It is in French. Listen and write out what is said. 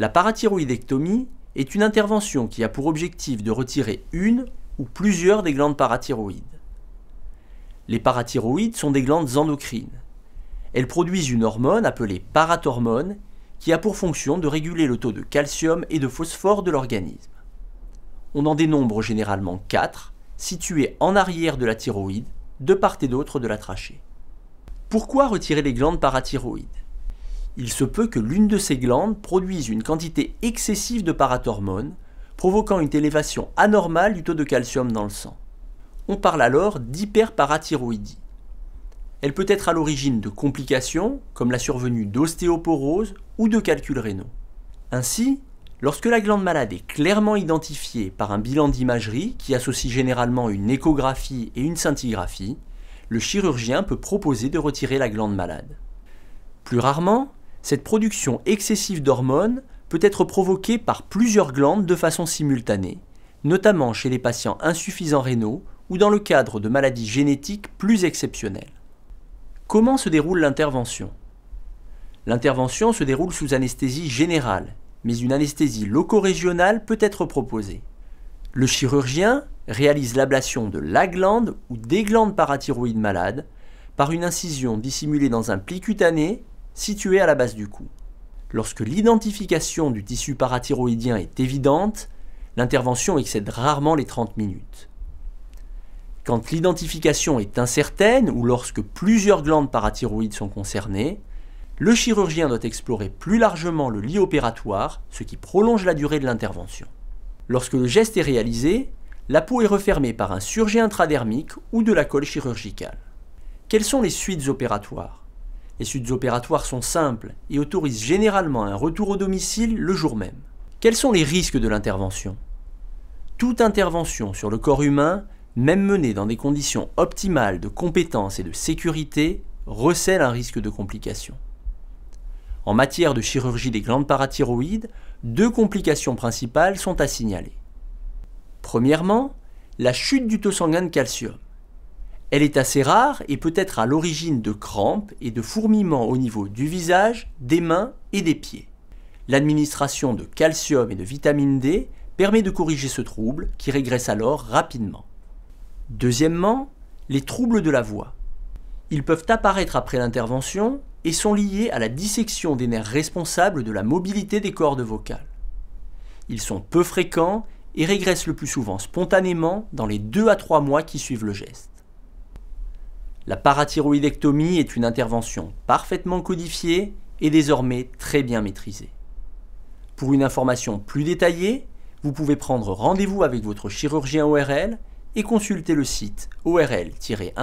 La parathyroïdectomie est une intervention qui a pour objectif de retirer une ou plusieurs des glandes parathyroïdes. Les parathyroïdes sont des glandes endocrines. Elles produisent une hormone appelée parathormone qui a pour fonction de réguler le taux de calcium et de phosphore de l'organisme. On en dénombre généralement 4, situées en arrière de la thyroïde, de part et d'autre de la trachée. Pourquoi retirer les glandes parathyroïdes il se peut que l'une de ces glandes produise une quantité excessive de parathormone, provoquant une élévation anormale du taux de calcium dans le sang. On parle alors d'hyperparathyroïdie. Elle peut être à l'origine de complications comme la survenue d'ostéoporose ou de calculs rénaux. Ainsi, lorsque la glande malade est clairement identifiée par un bilan d'imagerie qui associe généralement une échographie et une scintigraphie, le chirurgien peut proposer de retirer la glande malade. Plus rarement, cette production excessive d'hormones peut être provoquée par plusieurs glandes de façon simultanée, notamment chez les patients insuffisants rénaux ou dans le cadre de maladies génétiques plus exceptionnelles. Comment se déroule l'intervention L'intervention se déroule sous anesthésie générale, mais une anesthésie loco-régionale peut être proposée. Le chirurgien réalise l'ablation de la glande ou des glandes parathyroïdes malades par une incision dissimulée dans un pli cutané située à la base du cou. Lorsque l'identification du tissu parathyroïdien est évidente, l'intervention excède rarement les 30 minutes. Quand l'identification est incertaine ou lorsque plusieurs glandes parathyroïdes sont concernées, le chirurgien doit explorer plus largement le lit opératoire, ce qui prolonge la durée de l'intervention. Lorsque le geste est réalisé, la peau est refermée par un surjet intradermique ou de la colle chirurgicale. Quelles sont les suites opératoires les suites opératoires sont simples et autorisent généralement un retour au domicile le jour même. Quels sont les risques de l'intervention Toute intervention sur le corps humain, même menée dans des conditions optimales de compétence et de sécurité, recèle un risque de complication. En matière de chirurgie des glandes parathyroïdes, deux complications principales sont à signaler. Premièrement, la chute du taux sanguin de calcium. Elle est assez rare et peut être à l'origine de crampes et de fourmillements au niveau du visage, des mains et des pieds. L'administration de calcium et de vitamine D permet de corriger ce trouble qui régresse alors rapidement. Deuxièmement, les troubles de la voix. Ils peuvent apparaître après l'intervention et sont liés à la dissection des nerfs responsables de la mobilité des cordes vocales. Ils sont peu fréquents et régressent le plus souvent spontanément dans les 2 à 3 mois qui suivent le geste. La parathyroïdectomie est une intervention parfaitement codifiée et désormais très bien maîtrisée. Pour une information plus détaillée, vous pouvez prendre rendez-vous avec votre chirurgien ORL et consulter le site orl-information.fr.